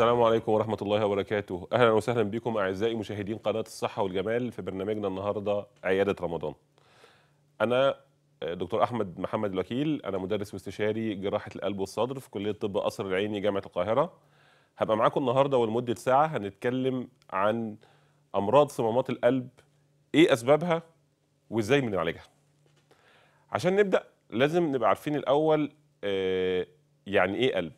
السلام عليكم ورحمة الله وبركاته أهلا وسهلا بكم أعزائي مشاهدين قناة الصحة والجمال في برنامجنا النهاردة عيادة رمضان أنا آه، دكتور أحمد محمد الوكيل أنا مدرس واستشاري جراحة القلب والصدر في كلية طب قصر العيني جامعة القاهرة هبقى معاكم النهاردة ولمدة ساعة هنتكلم عن أمراض صمامات القلب إيه أسبابها وإزاي بنعالجها عشان نبدأ لازم نبقى عارفين الأول آه، يعني إيه قلب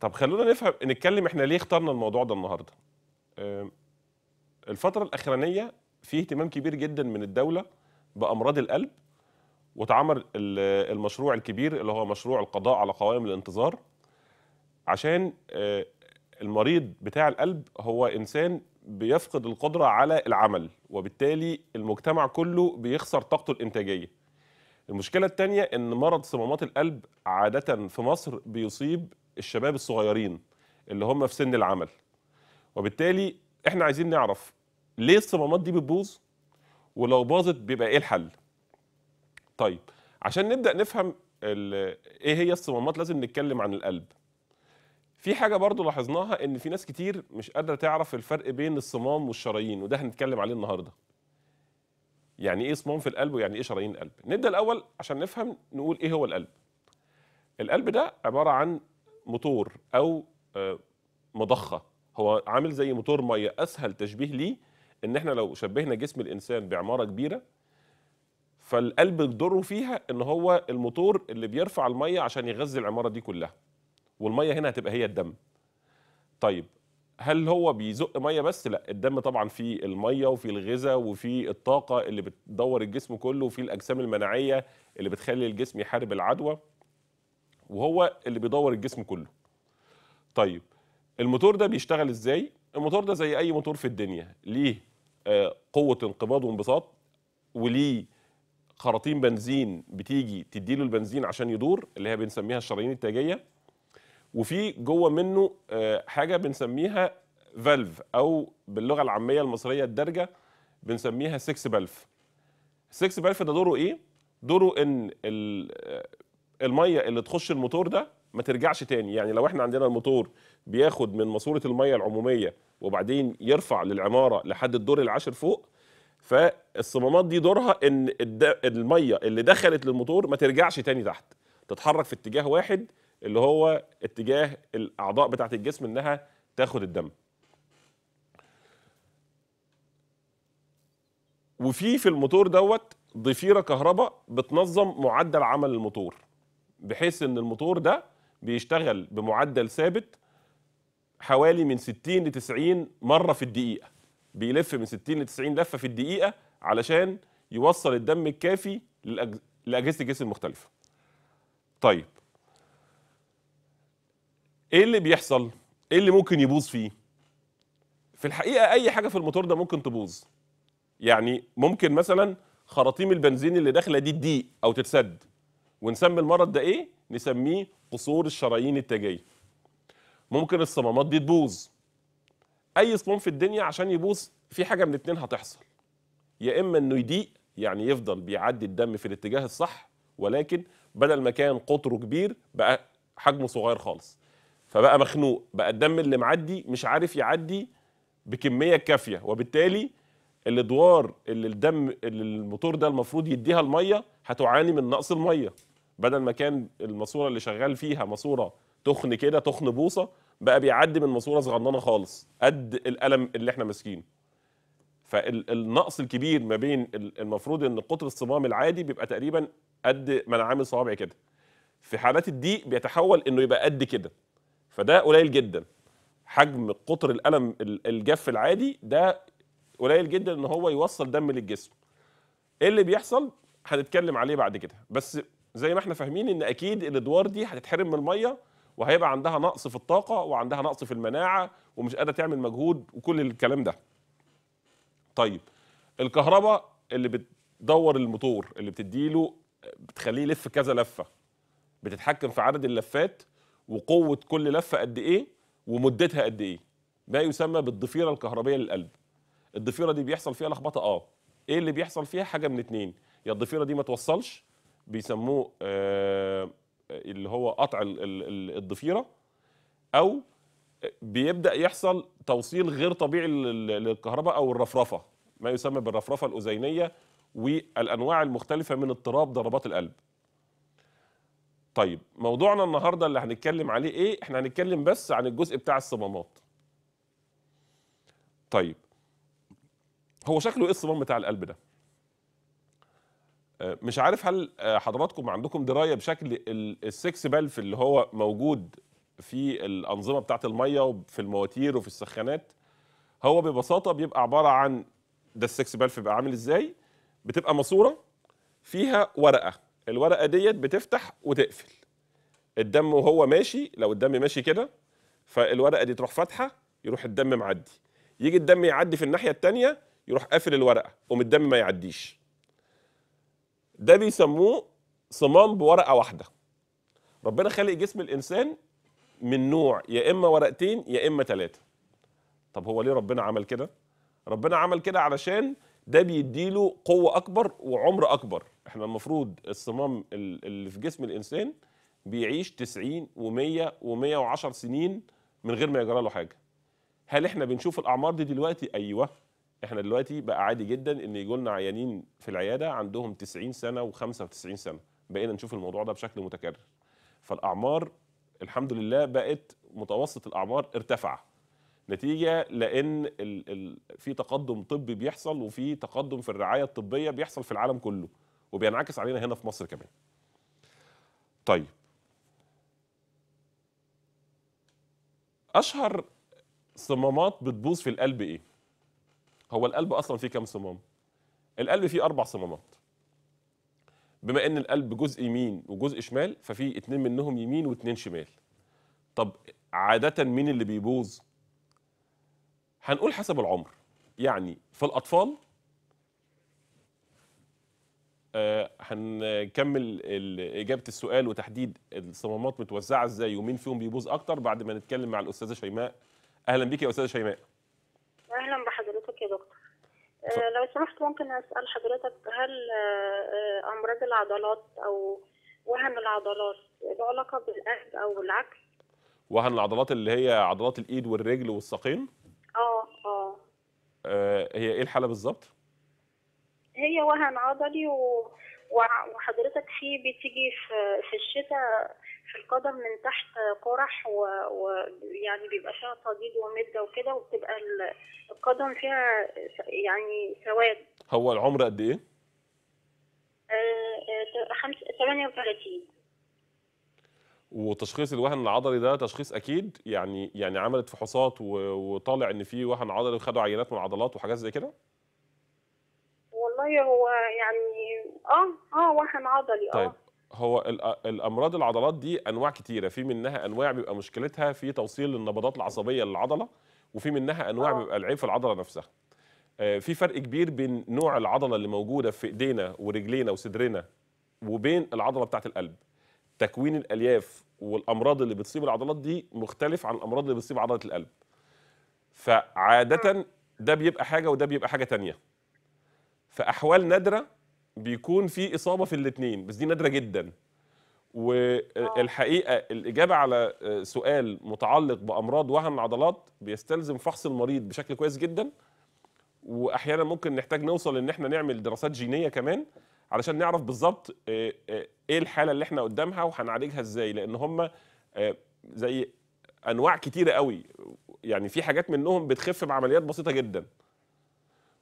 طب خلونا نفهم نتكلم احنا ليه اخترنا الموضوع ده النهارده الفتره الاخرانيه في اهتمام كبير جدا من الدوله بامراض القلب واتعمل المشروع الكبير اللي هو مشروع القضاء على قوائم الانتظار عشان آه، المريض بتاع القلب هو انسان بيفقد القدره على العمل وبالتالي المجتمع كله بيخسر طاقته الانتاجيه المشكله الثانيه ان مرض صمامات القلب عاده في مصر بيصيب الشباب الصغيرين اللي هم في سن العمل وبالتالي احنا عايزين نعرف ليه الصمامات دي بتبوظ ولو باظت بيبقى ايه الحل طيب عشان نبدا نفهم ايه هي الصمامات لازم نتكلم عن القلب في حاجه برضو لاحظناها ان في ناس كتير مش قادره تعرف الفرق بين الصمام والشرايين وده هنتكلم عليه النهارده يعني ايه صمام في القلب ويعني ايه شرايين القلب نبدا الاول عشان نفهم نقول ايه هو القلب القلب ده عباره عن موتور او آه، مضخه هو عامل زي موتور ميه اسهل تشبيه ليه ان احنا لو شبهنا جسم الانسان بعماره كبيره فالقلب دوره فيها ان هو الموتور اللي بيرفع الميه عشان يغذي العماره دي كلها والميه هنا هتبقى هي الدم طيب هل هو بيزق ميه بس لا الدم طبعا فيه الميه وفي الغذاء وفي الطاقه اللي بتدور الجسم كله وفي الاجسام المناعيه اللي بتخلي الجسم يحارب العدوى وهو اللي بيدور الجسم كله طيب الموتور ده بيشتغل ازاي الموتور ده زي اي موتور في الدنيا ليه آه، قوه انقباض وانبساط وليه خراطيم بنزين بتيجي تديله البنزين عشان يدور اللي هي بنسميها الشرايين التاجيه وفي جوه منه آه، حاجه بنسميها فالف او باللغه العاميه المصريه الدارجه بنسميها سكس بالف سكس بالف ده دوره ايه دوره ان آه، الميه اللي تخش الموتور ده ما ترجعش تاني يعني لو احنا عندنا الموتور بياخد من ماسوره الميه العموميه وبعدين يرفع للعماره لحد الدور العاشر فوق فالصمامات دي دورها ان الميه اللي دخلت للموتور ما ترجعش تاني تحت تتحرك في اتجاه واحد اللي هو اتجاه الاعضاء بتاعه الجسم انها تاخد الدم وفي في الموتور دوت ضفيره كهرباء بتنظم معدل عمل الموتور بحيث ان الموتور ده بيشتغل بمعدل ثابت حوالي من 60 ل 90 مره في الدقيقه بيلف من 60 ل 90 لفه في الدقيقه علشان يوصل الدم الكافي لاجهزه الجسم المختلفه طيب ايه اللي بيحصل ايه اللي ممكن يبوظ فيه في الحقيقه اي حاجه في الموتور ده ممكن تبوظ يعني ممكن مثلا خراطيم البنزين اللي داخله دي تضيق او تتسد ونسمي المرض ده ايه نسميه قصور الشرايين التاجيه ممكن الصمامات دي تبوظ اي صمام في الدنيا عشان يبوظ في حاجه من اتنين هتحصل يا اما انه يضيق يعني يفضل بيعدي الدم في الاتجاه الصح ولكن بدل ما كان قطره كبير بقى حجمه صغير خالص فبقى مخنوق بقى الدم اللي معدي مش عارف يعدي بكميه الكافيه وبالتالي الادوار اللي الدم اللي الموتور ده المفروض يديها الميه هتعاني من نقص الميه بدل ما كان الماسوره اللي شغال فيها ماسوره تخن كده تخن بوصه بقى بيعدي من ماسوره صغننه خالص قد الالم اللي احنا ماسكينه فالنقص الكبير ما بين المفروض ان قطر الصمام العادي بيبقى تقريبا قد ملعام صوابعي كده في حالات الضيق بيتحول انه يبقى قد كده فده قليل جدا حجم قطر الالم الجاف العادي ده قليل جدا ان هو يوصل دم للجسم ايه اللي بيحصل هنتكلم عليه بعد كده بس زي ما احنا فاهمين ان اكيد الادوار دي هتتحرم من الميه وهيبقى عندها نقص في الطاقه وعندها نقص في المناعه ومش قادره تعمل مجهود وكل الكلام ده طيب الكهرباء اللي بتدور الموتور اللي بتديله بتخليه يلف كذا لفه بتتحكم في عدد اللفات وقوه كل لفه قد ايه ومدتها قد ايه ما يسمى بالضفيره الكهربيه للقلب الضفيره دي بيحصل فيها لخبطه اه ايه اللي بيحصل فيها حاجه من اتنين يا الضفيره دي ما توصلش بيسموه آه، اللي هو قطع الضفيره او بيبدا يحصل توصيل غير طبيعي للكهرباء او الرفرفه ما يسمى بالرفرفه الاذينيه والانواع المختلفه من اضطراب ضربات القلب طيب موضوعنا النهارده اللي هنتكلم عليه ايه احنا هنتكلم بس عن الجزء بتاع الصمامات طيب هو شكله ايه الصمام بتاع القلب ده مش عارف هل آه، حضراتكم عندكم درايه بشكل السكس بلف اللي هو موجود في الانظمه بتاعت الميه وفي المواتير وفي السخانات هو ببساطه بيبقى عباره عن ده السكس بلف بيبقى عامل ازاي بتبقى ماسوره فيها ورقه الورقه ديت بتفتح وتقفل الدم وهو ماشي لو الدم ماشي كده فالورقه دي تروح فاتحه يروح الدم معدي يجي الدم يعدي في الناحيه الثانيه يروح قافل الورقه قوم الدم ما يعديش ده بيسموه صمام بورقه واحده ربنا خالق جسم الانسان من نوع يا اما ورقتين يا اما ثلاثه طب هو ليه ربنا عمل كده ربنا عمل كده علشان ده بيديله قوه اكبر وعمر اكبر احنا المفروض الصمام اللي في جسم الانسان بيعيش 90 و100 و110 سنين من غير ما يجرى له حاجه هل احنا بنشوف الاعمار دي دلوقتي ايوه احنا دلوقتي بقى عادي جدا ان يجوا لنا عيانين في العياده عندهم 90 سنه و95 سنه بقينا نشوف الموضوع ده بشكل متكرر فالاعمار الحمد لله بقت متوسط الاعمار ارتفع نتيجه لان ال ال في تقدم طبي بيحصل وفي تقدم في الرعايه الطبيه بيحصل في العالم كله وبينعكس علينا هنا في مصر كمان طيب اشهر صمامات بتبوظ في القلب ايه هو القلب اصلا فيه كام صمام القلب فيه اربع صمامات بما ان القلب جزء يمين وجزء شمال ففي اتنين منهم يمين واتنين شمال طب عاده مين اللي بيبوظ هنقول حسب العمر يعني في الاطفال آه، هنكمل اجابه السؤال وتحديد الصمامات متوزعه ازاي ومين فيهم بيبوظ اكتر بعد ما نتكلم مع الاستاذه شيماء اهلا بيك يا استاذه شيماء آه، لو سمحت ممكن اسال حضرتك هل آه، آه، امراض العضلات او وهن العضلات له علاقه بالقلب او العكس؟ وهن العضلات اللي هي عضلات الايد والرجل والساقين؟ اه اه هي ايه الحاله بالظبط؟ هي وهن عضلي و... وحضرتك في بتيجي في في الشتاء في القدم من تحت قرح ويعني بيبقى فيها صديد ومده وكده وبتبقى القدم فيها يعني سواد هو العمر قد ايه؟ ااا آه، آه، 38 وتشخيص الوهن العضلي ده تشخيص اكيد يعني يعني عملت فحوصات وطالع ان في وهن عضلي وخدوا عينات من العضلات وحاجات زي كده؟ والله هو يعني اه اه وهن عضلي اه طيب. هو الامراض العضلات دي انواع كتيره في منها انواع بيبقى مشكلتها في توصيل النبضات العصبيه للعضله وفي منها انواع آه. بيبقى العيب في العضله نفسها آه، في فرق كبير بين نوع العضله اللي موجوده في ايدينا ورجلينا وصدرنا وبين العضله بتاعه القلب تكوين الالياف والامراض اللي بتصيب العضلات دي مختلف عن الامراض اللي بتصيب عضله القلب فعاده ده بيبقى حاجه وده بيبقى حاجه تانية في احوال نادره بيكون في اصابه في الاثنين بس دي نادره جدا والحقيقه الاجابه على آه، سؤال متعلق بامراض وهن العضلات بيستلزم فحص المريض بشكل كويس جدا واحيانا ممكن نحتاج نوصل ان احنا نعمل دراسات جينيه كمان علشان نعرف بالظبط آه، آه، ايه الحاله اللي احنا قدامها وهنعالجها ازاي لان هم زي انواع كتيره قوي يعني في حاجات منهم بتخف بعمليات بسيطه جدا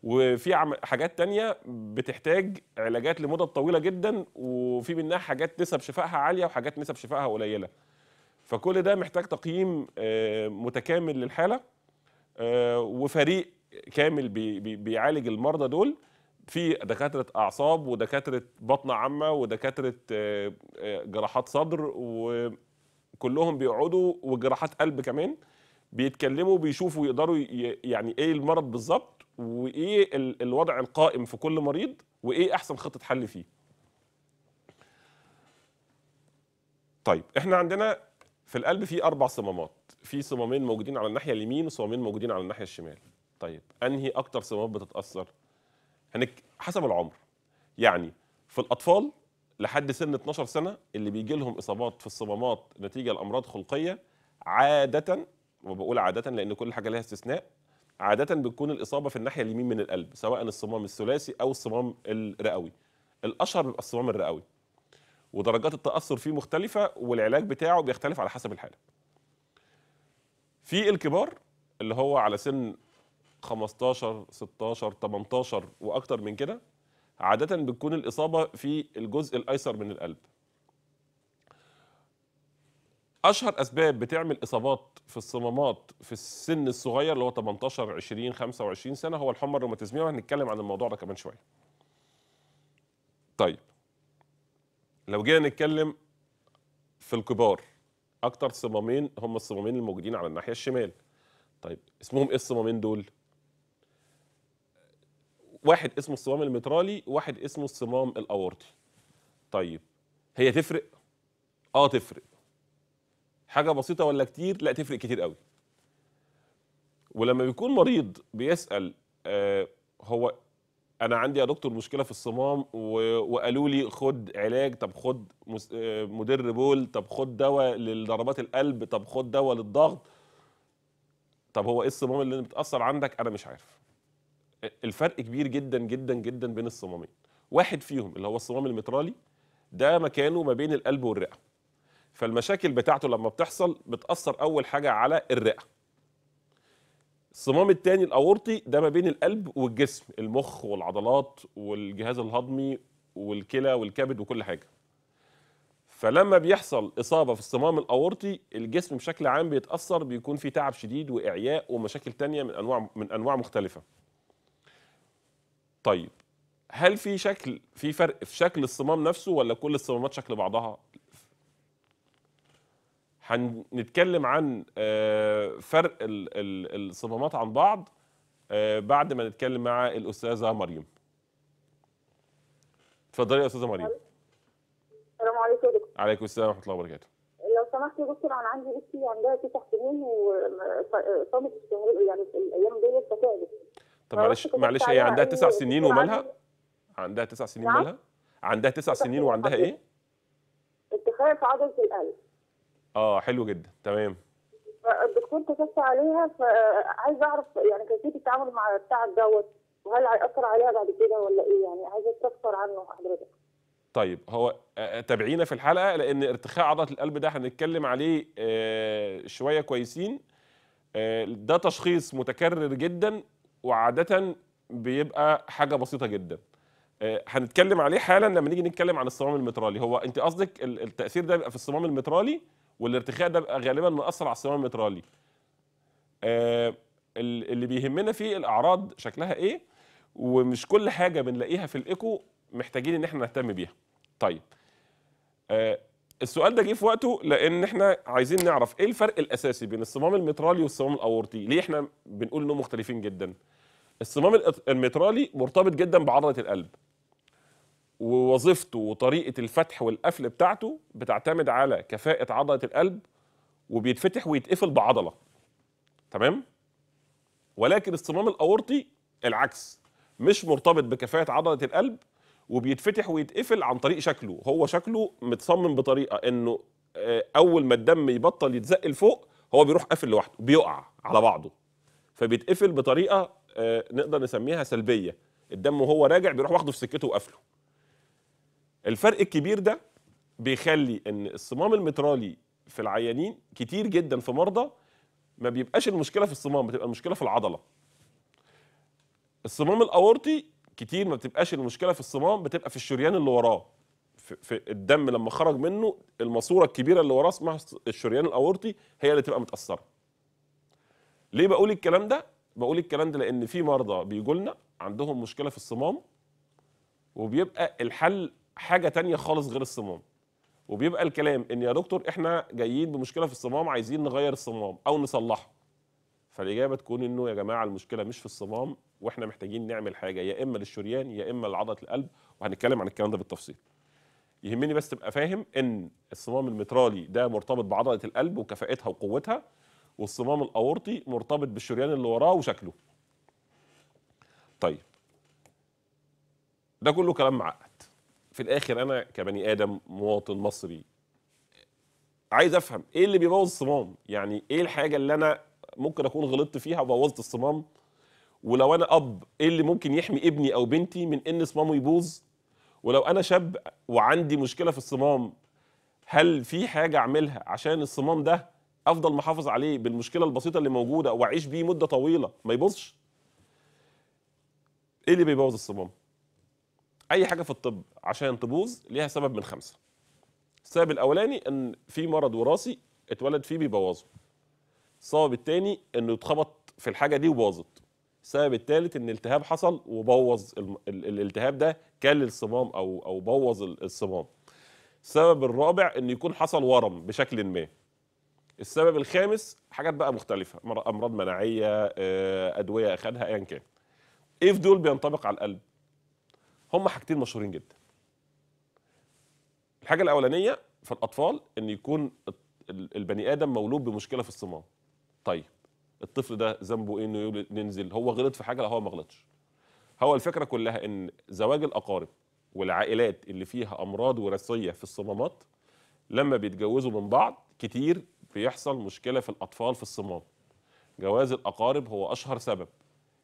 وفي حاجات تانية بتحتاج علاجات لمدة طويلة جدا وفي منها حاجات نسب شفائها عالية وحاجات نسب شفائها قليلة فكل ده محتاج تقييم آه، متكامل للحالة آه، وفريق كامل بيعالج المرضى دول في دكاترة أعصاب ودكاترة بطن عامة ودكاترة آه، جراحات صدر وكلهم بيقعدوا وجراحات قلب كمان بيتكلموا بيشوفوا يقدروا يعني ايه المرض بالظبط وايه الوضع القائم في كل مريض وايه احسن خطه حل فيه طيب احنا عندنا في القلب في اربع صمامات في صمامين موجودين على الناحيه اليمين وصمامين موجودين على الناحيه الشمال طيب انهي اكتر صمامات بتتاثر هنك حسب العمر يعني في الاطفال لحد سن 12 سنه اللي بيجي لهم اصابات في الصمامات نتيجه لامراض خلقيه عاده وبقول عاده لان كل حاجه لها استثناء عاده بتكون الاصابه في الناحيه اليمين من القلب سواء الصمام الثلاثي او الصمام الرئوي الاشهر بيبقى الصمام الرئوي ودرجات التاثر فيه مختلفه والعلاج بتاعه بيختلف على حسب الحاله في الكبار اللي هو على سن 15 16 18 واكتر من كده عاده بتكون الاصابه في الجزء الايسر من القلب اشهر اسباب بتعمل اصابات في الصمامات في السن الصغير اللي هو 18 20 25 سنه هو الحمى الروماتيزميه وهنتكلم عن الموضوع ده كمان شويه طيب لو جينا نتكلم في الكبار اكتر صمامين هم الصمامين الموجودين على الناحيه الشمال طيب اسمهم ايه الصمامين دول واحد اسمه الصمام المترالي واحد اسمه الصمام الاورطي طيب هي تفرق اه تفرق حاجه بسيطه ولا كتير لا تفرق كتير قوي ولما بيكون مريض بيسال آه هو انا عندي يا دكتور مشكله في الصمام وقالوا لي خد علاج طب خد آه، مدر بول طب خد دواء لضربات القلب طب خد دواء للضغط طب هو ايه الصمام اللي بتاثر عندك انا مش عارف الفرق كبير جدا جدا جدا بين الصمامين واحد فيهم اللي هو الصمام المترالي ده مكانه ما بين القلب والرئه فالمشاكل بتاعته لما بتحصل بتاثر اول حاجه على الرئه الصمام الثاني الاورطي ده ما بين القلب والجسم المخ والعضلات والجهاز الهضمي والكلى والكبد وكل حاجه فلما بيحصل اصابه في الصمام الاورطي الجسم بشكل عام بيتاثر بيكون في تعب شديد واعياء ومشاكل تانية من انواع من انواع مختلفه طيب هل في شكل في فرق في شكل الصمام نفسه ولا كل الصمامات شكل بعضها هنتكلم عن آه، فرق الصمامات عن بعض آه، بعد ما نتكلم مع الاستاذه مريم اتفضلي يا استاذه مريم السلام عليكم عليكم السلام ورحمه الله وبركاته لو سمحت بص دكتور انا عندي بنتي عندها تسع سنين وصامت يعني الايام ديت فتعبت طب معلش معلش هي عندها تسع سنين نعم. ومالها؟ عندها تسع سنين ومالها؟ عندها تسع سنين وعندها ايه؟ التخاف عضله القلب اه حلو جدا تمام الدكتور تكفى عليها فعايز اعرف يعني كيفيه التعامل مع التعب دوت وهل هيأثر عليها بعد كده ولا ايه يعني عايزه استفسر عنه حضرتك طيب هو آه، آه، تابعينا في الحلقه لان ارتخاء عضله القلب ده هنتكلم عليه آه، شويه كويسين ده تشخيص متكرر جدا وعاده بيبقى حاجه بسيطه جدا هنتكلم عليه حالا لما نيجي نتكلم عن الصمام المترالي هو انت قصدك التاثير ده بيبقى في الصمام المترالي والارتخاء ده بقى غالبا مأثر على الصمام المترالي آه، اللي بيهمنا فيه الاعراض شكلها ايه ومش كل حاجه بنلاقيها في الايكو محتاجين ان احنا نهتم بيها طيب آه، السؤال ده جه في وقته لان احنا عايزين نعرف ايه الفرق الاساسي بين الصمام المترالي والصمام الاورطي ليه احنا بنقول انهم مختلفين جدا الصمام المترالي مرتبط جدا بعضله القلب ووظيفته وطريقه الفتح والقفل بتاعته بتعتمد على كفاءه عضله القلب وبيتفتح ويتقفل بعضله تمام ولكن الصمام الاورطي العكس مش مرتبط بكفاءه عضله القلب وبيتفتح ويتقفل عن طريق شكله هو شكله متصمم بطريقه انه آه، اول ما الدم يبطل يتزق لفوق هو بيروح قافل لوحده بيقع على بعضه فبيتقفل بطريقه آه، نقدر نسميها سلبيه الدم وهو راجع بيروح واخده في سكته وقفله الفرق الكبير ده بيخلي ان الصمام المترالي في العيانين كتير جدا في مرضى ما بيبقاش المشكله في الصمام بتبقى المشكله في العضله الصمام الاورطي كتير ما بتبقاش المشكله في الصمام بتبقى في الشريان اللي وراه في, الدم لما خرج منه الماسوره الكبيره اللي وراه اسمها الشريان الاورطي هي اللي تبقى متاثره ليه بقول الكلام ده بقول الكلام ده لان في مرضى بيجوا لنا عندهم مشكله في الصمام وبيبقى الحل حاجه تانية خالص غير الصمام وبيبقى الكلام ان يا دكتور احنا جايين بمشكله في الصمام عايزين نغير الصمام او نصلحه فالاجابه تكون انه يا جماعه المشكله مش في الصمام واحنا محتاجين نعمل حاجه يا اما للشريان يا اما لعضله القلب وهنتكلم عن الكلام ده بالتفصيل يهمني بس تبقى فاهم ان الصمام المترالي ده مرتبط بعضله القلب وكفاءتها وقوتها والصمام الاورطي مرتبط بالشريان اللي وراه وشكله طيب ده كله كلام معقد في الاخر انا كبني ادم مواطن مصري عايز افهم ايه اللي بيبوظ الصمام يعني ايه الحاجه اللي انا ممكن اكون غلطت فيها وبوظت الصمام ولو انا اب ايه اللي ممكن يحمي ابني او بنتي من ان صمامه يبوظ ولو انا شاب وعندي مشكله في الصمام هل في حاجه اعملها عشان الصمام ده افضل محافظ عليه بالمشكله البسيطه اللي موجوده واعيش بيه مده طويله ما يبوظش ايه اللي بيبوظ الصمام اي حاجه في الطب عشان تبوظ ليها سبب من خمسه السبب الاولاني ان في مرض وراثي اتولد فيه بيبوظه السبب الثاني انه اتخبط في الحاجه دي وباظت السبب الثالث ان التهاب حصل وبوظ ال... الالتهاب ده كل الصمام او او بوظ الصمام السبب الرابع ان يكون حصل ورم بشكل ما السبب الخامس حاجات بقى مختلفه امراض مناعيه آه، ادويه اخذها ايا كان ايه في دول بينطبق على القلب هم حاجتين مشهورين جدا الحاجه الاولانيه في الاطفال ان يكون البني ادم مولود بمشكله في الصمام طيب الطفل ده ذنبه ايه انه ينزل هو غلط في حاجه لا هو ما غلطش هو الفكره كلها ان زواج الاقارب والعائلات اللي فيها امراض وراثيه في الصمامات لما بيتجوزوا من بعض كتير بيحصل مشكله في الاطفال في الصمام جواز الاقارب هو اشهر سبب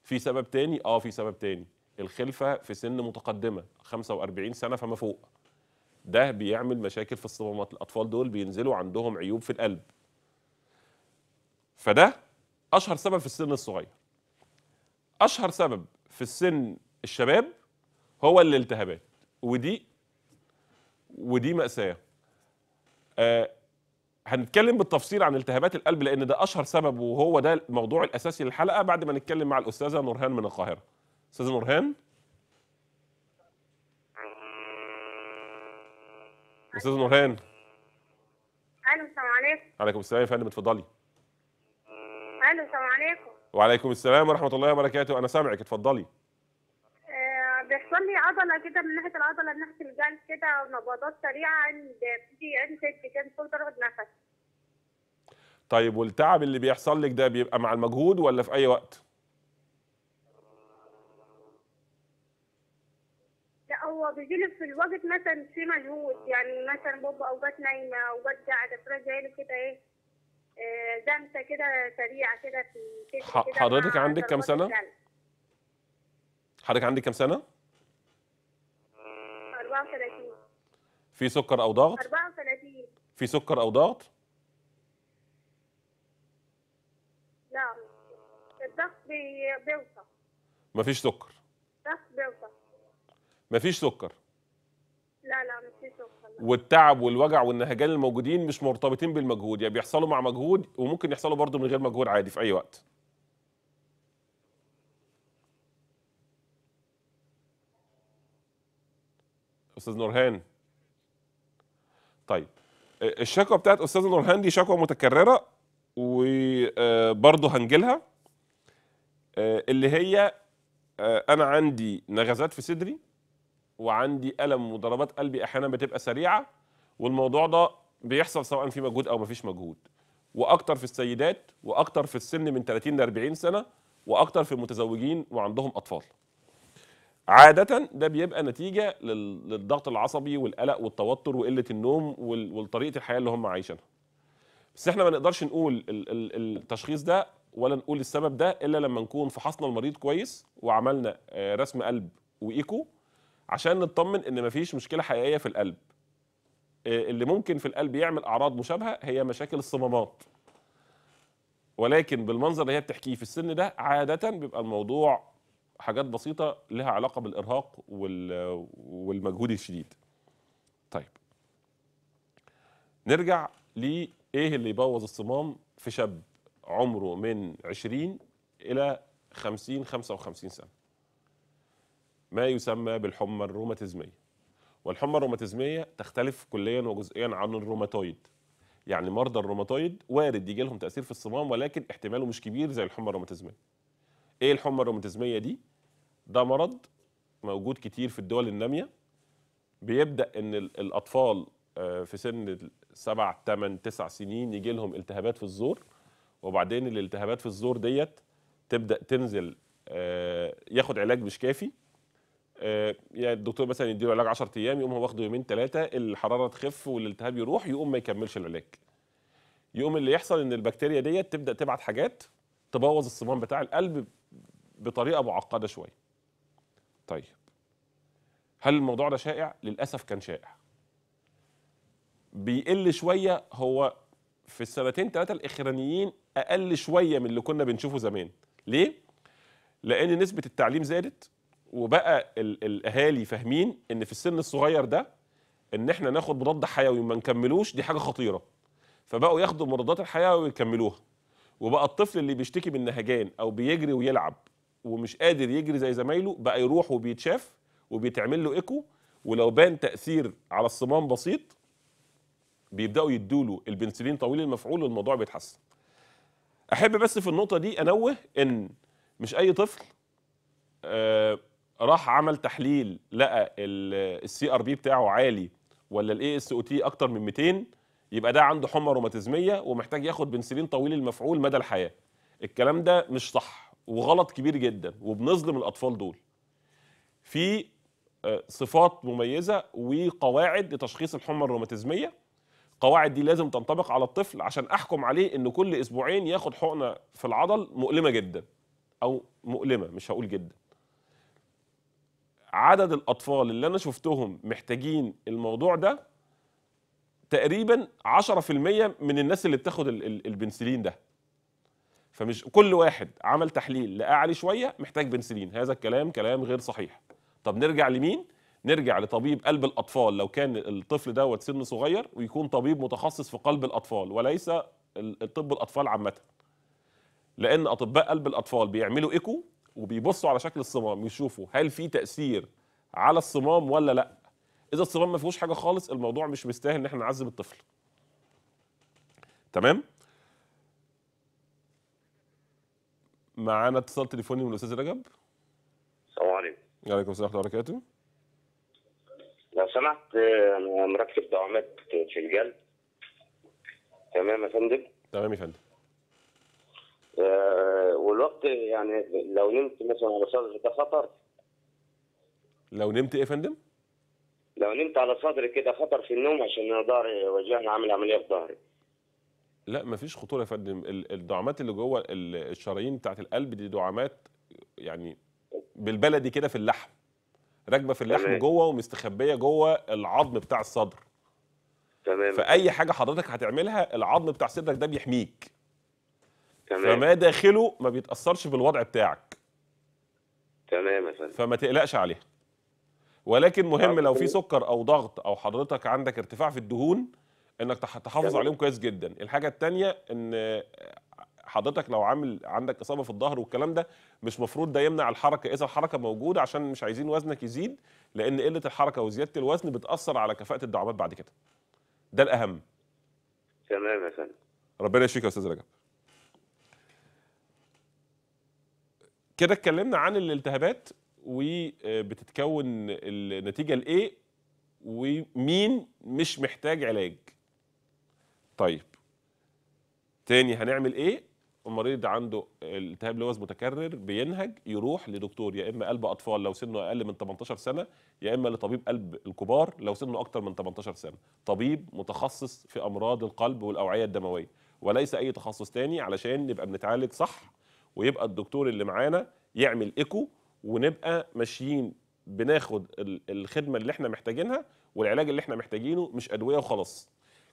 في سبب تاني اه في سبب تاني الخلفه في سن متقدمه 45 سنه فما فوق ده بيعمل مشاكل في الصمامات الاطفال دول بينزلوا عندهم عيوب في القلب فده اشهر سبب في السن الصغير اشهر سبب في السن الشباب هو الالتهابات ودي ودي ماساه آه هنتكلم بالتفصيل عن التهابات القلب لان ده اشهر سبب وهو ده الموضوع الاساسي للحلقه بعد ما نتكلم مع الاستاذه نورهان من القاهره استاذ نورهان استاذ نورهان الو السلام عليكم وعليكم السلام يا فندم اتفضلي الو السلام عليكم وعليكم السلام ورحمه الله وبركاته انا سامعك اتفضلي آه، بيحصل لي عضله كده من ناحيه العضله من ناحيه الجلد كده نبضات سريعه عند بتيجي عند كام صوت ضغط نفس طيب والتعب اللي بيحصل لك ده بيبقى مع المجهود ولا في اي وقت؟ هو بيجيلي في الوقت مثلا في مجهود يعني مثلا بابا اوقات نايمه اوقات قاعده فراش جايله كده ايه دمسه آه، كده سريعه كده في حضرتك عندك كام سنه؟ حضرتك عندك كام سنه؟ 34 في سكر او ضغط؟ 34 في سكر او ضغط؟ لا الضغط بيوصل مفيش سكر؟ الضغط بيوصل مفيش سكر لا لا مفيش سكر والتعب والوجع والنهجان الموجودين مش مرتبطين بالمجهود يعني بيحصلوا مع مجهود وممكن يحصلوا برضو من غير مجهود عادي في اي وقت استاذ نورهان طيب آه، الشكوى بتاعت استاذ نورهان دي شكوى متكرره وبرضه آه، هنجيلها آه، اللي هي انا عندي نغزات في صدري وعندي الم وضربات قلبي احيانا بتبقى سريعه والموضوع ده بيحصل سواء في مجهود او ما فيش مجهود واكتر في السيدات واكتر في السن من 30 ل 40 سنه واكتر في المتزوجين وعندهم اطفال عادة ده بيبقى نتيجة للضغط العصبي والقلق والتوتر وقلة النوم والطريقة الحياة اللي هم عايشينها بس احنا ما نقدرش نقول التشخيص ده ولا نقول السبب ده الا لما نكون فحصنا المريض كويس وعملنا آه، رسم قلب وايكو عشان نطمن ان مفيش مشكله حقيقيه في القلب آه، اللي ممكن في القلب يعمل اعراض مشابهه هي مشاكل الصمامات ولكن بالمنظر اللي هي بتحكيه في السن ده عاده بيبقى الموضوع حاجات بسيطه لها علاقه بالارهاق والمجهود الشديد طيب نرجع لايه اللي يبوظ الصمام في شاب عمره من 20 الى 50 55 سنه ما يسمى بالحمى الروماتيزميه والحمى الروماتيزميه تختلف كليا وجزئيا عن الروماتويد يعني مرضى الروماتويد وارد يجي لهم تاثير في الصمام ولكن احتماله مش كبير زي الحمى الروماتيزميه ايه الحمى الروماتيزميه دي ده مرض موجود كتير في الدول الناميه بيبدا ان الاطفال آه، في سن سبع ثمان تسع سنين يجي لهم التهابات في الزور وبعدين الالتهابات في الزور ديت تبدا تنزل آه، ياخد علاج مش كافي يعني الدكتور مثلا يديله علاج 10 ايام يقوم هو واخده يومين ثلاثه الحراره تخف والالتهاب يروح يقوم ما يكملش العلاج يقوم اللي يحصل ان البكتيريا ديت تبدا تبعت حاجات تبوظ الصمام بتاع القلب بطريقه معقده شويه طيب هل الموضوع ده شائع للاسف كان شائع بيقل شويه هو في السنتين ثلاثه الاخرانيين اقل شويه من اللي كنا بنشوفه زمان ليه لان نسبه التعليم زادت وبقى الاهالي فاهمين ان في السن الصغير ده ان احنا ناخد مضاد حيوي وما نكملوش دي حاجه خطيره فبقوا ياخدوا مضادات الحيوي ويكملوها وبقى الطفل اللي بيشتكي من نهجان او بيجري ويلعب ومش قادر يجري زي زمايله بقى يروح وبيتشاف وبيتعمل له ايكو ولو بان تاثير على الصمام بسيط بيبداوا يدوله البنسلين طويل المفعول والموضوع بيتحسن احب بس في النقطه دي انوه ان مش اي طفل آه راح عمل تحليل لقى السي ار بي بتاعه عالي ولا الاي اس او تي اكتر من 200 يبقى ده عنده حمى روماتيزميه ومحتاج ياخد بنسلين طويل المفعول مدى الحياه الكلام ده مش صح وغلط كبير جدا وبنظلم الاطفال دول في آه، صفات مميزه وقواعد لتشخيص الحمى الروماتيزميه القواعد دي لازم تنطبق على الطفل عشان احكم عليه ان كل اسبوعين ياخد حقنه في العضل مؤلمه جدا او مؤلمه مش هقول جدا عدد الاطفال اللي انا شفتهم محتاجين الموضوع ده تقريبا 10% من الناس اللي بتاخد البنسلين ده فمش كل واحد عمل تحليل لقى عليه شويه محتاج بنسلين هذا الكلام كلام غير صحيح طب نرجع لمين نرجع لطبيب قلب الاطفال لو كان الطفل دوت سن صغير ويكون طبيب متخصص في قلب الاطفال وليس طب الاطفال عامه لان اطباء قلب الاطفال بيعملوا ايكو وبيبصوا على شكل الصمام يشوفوا هل في تاثير على الصمام ولا لا اذا الصمام ما فيهوش حاجه خالص الموضوع مش مستاهل ان احنا نعذب الطفل تمام معانا اتصال تليفوني من الاستاذ رجب السلام عليكم وعليكم السلام ورحمه الله وبركاته لو سمحت مركب دعامات شنجال تمام يا فندم تمام يا فندم آه، والوقت يعني لو نمت مثلا على صدري ده خطر لو نمت ايه يا فندم؟ لو نمت على صدري كده خطر في النوم عشان انا ظهري وجعني عامل عمليه في ظهري لا مفيش خطوره يا فندم الدعامات اللي جوه الشرايين بتاعت القلب دي دعامات يعني بالبلدي كده في اللحم راكبه في اللحم تمام. جوه ومستخبيه جوه العظم بتاع الصدر تمام فاي حاجه حضرتك هتعملها العظم بتاع صدرك ده بيحميك تمام فما داخله ما بيتاثرش بالوضع بتاعك تمام يا فندم فما تقلقش عليها ولكن مهم لو في سكر او ضغط او حضرتك عندك ارتفاع في الدهون انك تحافظ عليهم كويس جدا الحاجه الثانيه ان حضرتك لو عامل عندك اصابه في الظهر والكلام ده مش مفروض ده يمنع الحركه اذا الحركه موجوده عشان مش عايزين وزنك يزيد لان قله الحركه وزياده الوزن بتاثر على كفاءه الدعامات بعد كده ده الاهم تمام يا فندم ربنا يشفيك يا استاذ رجب كده اتكلمنا عن الالتهابات وبتتكون النتيجه لايه ومين مش محتاج علاج طيب تاني هنعمل ايه المريض عنده التهاب لوز متكرر بينهج يروح لدكتور يا اما قلب اطفال لو سنه اقل من 18 سنه يا اما لطبيب قلب الكبار لو سنه اكتر من 18 سنه طبيب متخصص في امراض القلب والاوعيه الدمويه وليس اي تخصص تاني علشان نبقى بنتعالج صح ويبقى الدكتور اللي معانا يعمل ايكو ونبقى ماشيين بناخد الخدمه اللي احنا محتاجينها والعلاج اللي احنا محتاجينه مش ادويه وخلاص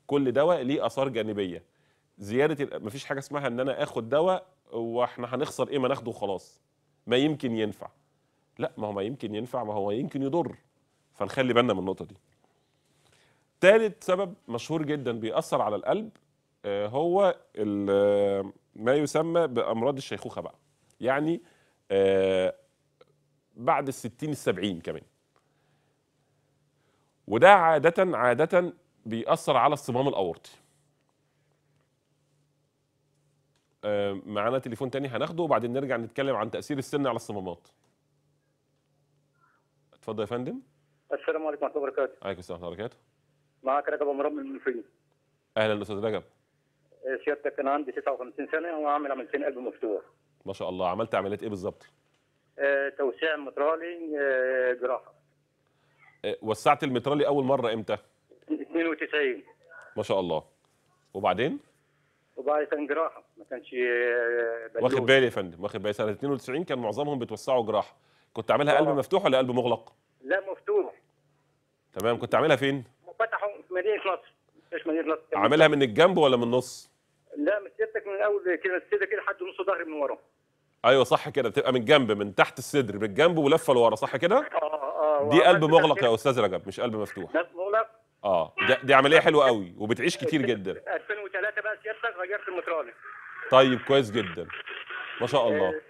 كل دواء ليه اثار جانبيه زياده مفيش حاجه اسمها ان انا اخد دواء واحنا هنخسر ايه ما ناخده وخلاص ما يمكن ينفع لا ما هو ما يمكن ينفع ما هو يمكن يضر فنخلي بالنا من النقطه دي تالت سبب مشهور جدا بيأثر على القلب آه، هو ما يسمى بامراض الشيخوخه بقى يعني آه بعد الستين السبعين كمان وده عادة عادة بيأثر على الصمام الأورطي آه معانا تليفون تاني هناخده وبعدين نرجع نتكلم عن تأثير السن على الصمامات اتفضل يا فندم السلام عليكم ورحمة الله وبركاته عليكم السلام ورحمة الله وبركاته معاك رجب أمرام من المنوفية أهلا أستاذ رجب سيادتك انا عندي 59 سنه وعامل عملتين قلب مفتوح ما شاء الله عملت عمليات ايه بالظبط آه، توسيع مترالي آه، جراحه آه، وسعت المترالي اول مره امتى 92 ما شاء الله وبعدين وبعد كان جراحه ما كانش بلوز. واخد بالي يا فندم واخد بالي سنه 92 كان معظمهم بيتوسعوا جراحه كنت عاملها قلب مفتوح ولا قلب مغلق لا مفتوح تمام كنت عاملها فين فتحوا في مدينه نصر مفيش منير لا عاملها من الجنب ولا من النص؟ لا من من اول كده السيده كده لحد نص ظهري من ورا ايوه صح كده بتبقى من جنب من تحت الصدر من الجنب ولفه لورا صح كده؟ اه اه, آه، دي قلب مغلق يا استاذ رجب مش قلب مفتوح قلب مغلق اه دي, عمليه حلوه قوي وبتعيش كتير جدا 2003 بقى سيادتك غيرت المترالي طيب كويس جدا ما شاء آه، الله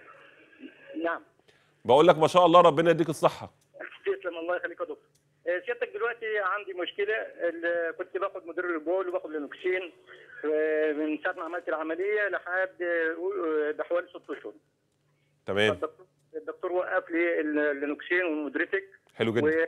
نعم بقول لك ما شاء الله ربنا يديك الصحه تسلم الله يخليك يا دكتور آه، سيادتك دلوقتي عندي مشكله كنت باخد مدير البول وباخد لينوكسين آه، من ساعه ما عملت العمليه لحد آه، بحوالي ست اشهر تمام الدكتور وقف لي اللينوكسين ومدرتك حلو جدا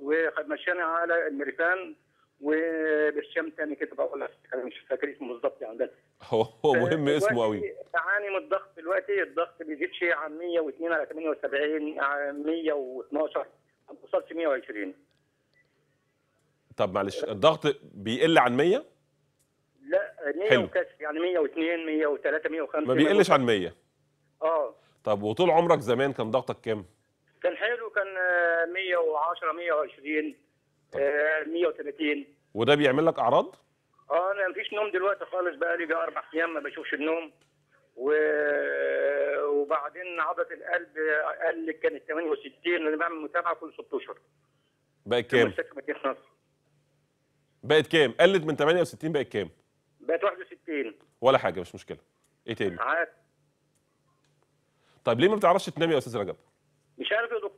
ومشاني على الميريفان وبرشام تاني كده بقول لك انا مش فاكر اسمه بالظبط ده يعني، هو هو مهم اسمه قوي بعاني من الضغط دلوقتي الضغط ما بيزيدش عن 102 على 78 112 ما بوصلش 120 طب معلش الضغط بيقل عن 100 لا 100 حلو. وكسر يعني 102 103 105 ما بيقلش عن 100 اه طب وطول عمرك زمان كان ضغطك كام كان حلو كان 110 120 130 وده بيعمل لك اعراض اه انا مفيش نوم دلوقتي خالص بقى لي اربع ايام ما بشوفش النوم و... وبعدين عضله القلب قل كانت 68 انا بعمل متابعه كل 6 اشهر بقى كام؟ بقت كام؟ قلت من 68 بقت كام؟ بقت 61 ولا حاجه مش مشكله. ايه تاني؟ عارف طيب ليه ما بتعرفش تنام يا استاذ رجب؟ مش عارف يا دكتور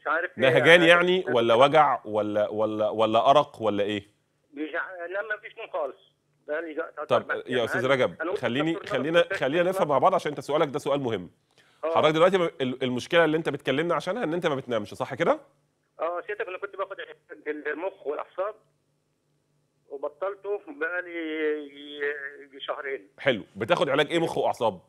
مش عارف نهجان يعني. يعني ولا وجع ولا ولا ولا ارق ولا ايه؟ مش لا ما فيش نوم خالص طب يا يعني استاذ رجب خليني خلينا خلينا نفهم مع بعض عشان انت سؤالك ده سؤال مهم آه. حضرتك دلوقتي المشكله اللي انت بتكلمنا عشانها ان انت ما بتنامش صح كده؟ اه سيادتك انا كنت باخد المخ والاعصاب وبطلته بقالي شهرين حلو بتاخد علاج ايه مخ واعصاب